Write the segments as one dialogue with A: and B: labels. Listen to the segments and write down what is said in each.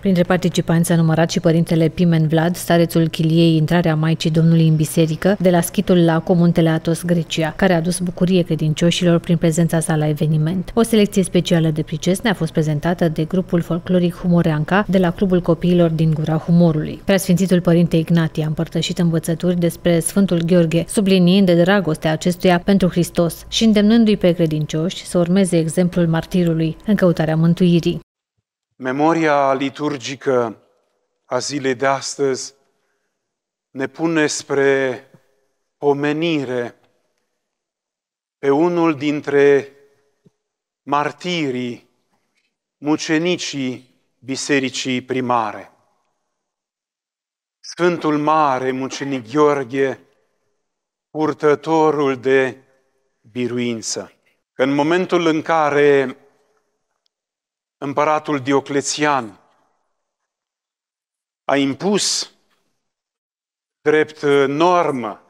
A: Printre participanți a numărat și părintele Pimen Vlad, starețul Chiliei, intrarea Maicii Domnului în biserică, de la Schitul la Comuntele Atos, Grecia, care a adus bucurie credincioșilor prin prezența sa la eveniment. O selecție specială de pricesne a fost prezentată de grupul folcloric Humoreanca de la Clubul Copiilor din Gura Humorului. Preasfințitul Părinte Ignatie a împărtășit învățături despre Sfântul Gheorghe, subliniind de dragostea acestuia pentru Hristos și îndemnându-i pe credincioși să urmeze exemplul martirului în căutarea mântuirii.
B: Memoria liturgică a zilei de astăzi ne pune spre pomenire pe unul dintre martirii, mucenicii bisericii primare. Sfântul Mare Mucenic Gheorghe, purtătorul de biruință. În momentul în care împăratul Dioclețian a impus drept uh, normă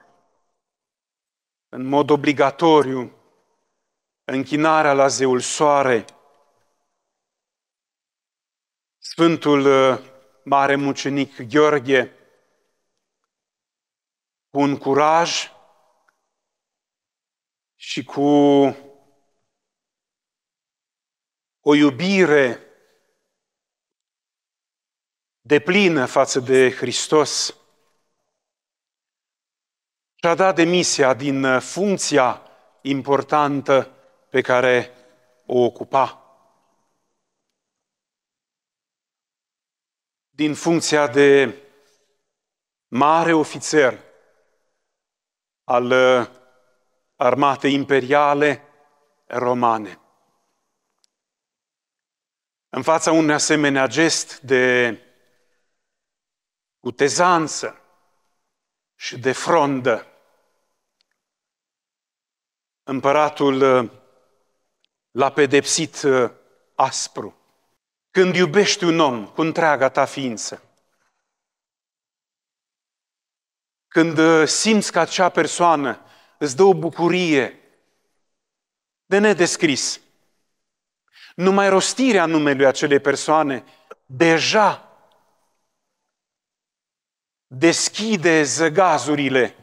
B: în mod obligatoriu închinarea la zeul soare. Sfântul uh, mare mucenic Gheorghe cu un curaj și cu o iubire deplină față de Hristos. Și-a dat demisia din uh, funcția importantă pe care o ocupa. Din funcția de mare ofițer al uh, armatei imperiale romane. În fața unui asemenea gest de cutezanță și de frondă, împăratul uh, l-a pedepsit uh, aspru. Când iubești un om cu întreaga ta ființă, când uh, simți că acea persoană îți dă o bucurie de nedescris, numai rostirea numelui acelei persoane deja deschide zăgazurile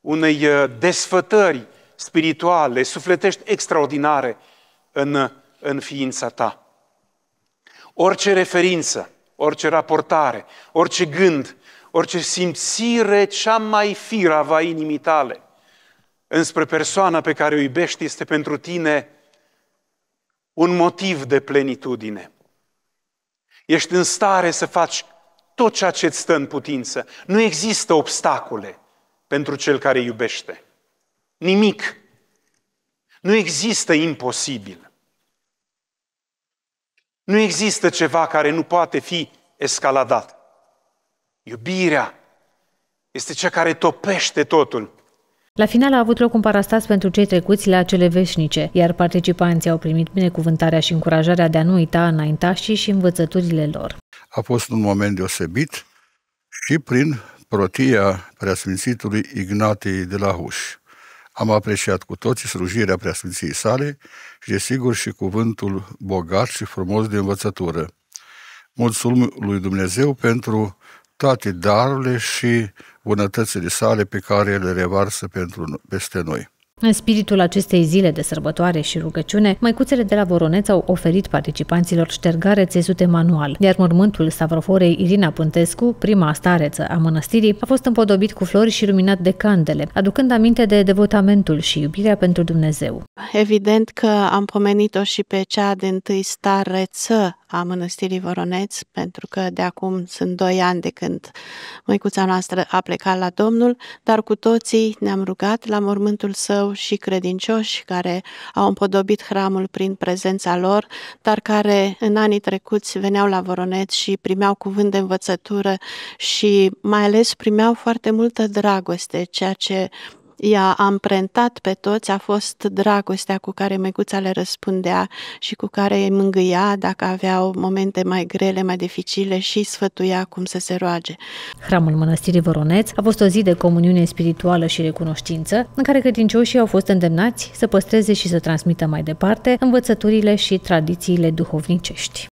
B: unei uh, desfătări spirituale, sufletești extraordinare în, uh, în ființa ta. Orice referință, orice raportare, orice gând, orice simțire cea mai firavă a inimii tale înspre persoana pe care o iubești este pentru tine un motiv de plenitudine. Ești în stare să faci tot ceea ce îți stă în putință. Nu există obstacole pentru cel care iubește. Nimic. Nu există imposibil. Nu există ceva care nu poate fi escaladat. Iubirea este cea care topește totul.
A: La final a avut loc un parastas pentru cei trecuți la cele veșnice, iar participanții au primit binecuvântarea și încurajarea de a nu uita înaintașii și învățăturile lor. A fost un moment deosebit și prin protia preasfințitului Ignatie de la Huș. Am apreciat cu toții slujirea preasfinției sale și, desigur, și cuvântul bogat și frumos de învățătură. Mulțumim lui Dumnezeu pentru toate darurile și bunătățile sale pe care le revarsă pentru, peste noi. În spiritul acestei zile de sărbătoare și rugăciune, măicuțele de la Voroneț au oferit participanților ștergare țesute manual, iar mormântul Stavroforei Irina Pântescu, prima stareță a mănăstirii, a fost împodobit cu flori și luminat de candele, aducând aminte de devotamentul și iubirea pentru Dumnezeu.
C: Evident că am pomenit-o și pe cea de întâi stareță a Mănăstirii Voroneț, pentru că de acum sunt doi ani de când măicuța noastră a plecat la Domnul, dar cu toții ne-am rugat la mormântul său și credincioși care au împodobit hramul prin prezența lor, dar care în anii trecuți veneau la Voroneț și primeau cuvânt de învățătură și mai ales primeau foarte multă dragoste, ceea ce i-a amprentat pe toți a fost dragostea cu care măicuța le răspundea și cu care îi mângâia dacă aveau momente mai grele, mai dificile
A: și sfătuia cum să se roage. Hramul Mănăstirii Voroneț a fost o zi de comuniune spirituală și recunoștință în care credincioșii au fost îndemnați să păstreze și să transmită mai departe învățăturile și tradițiile duhovnicești.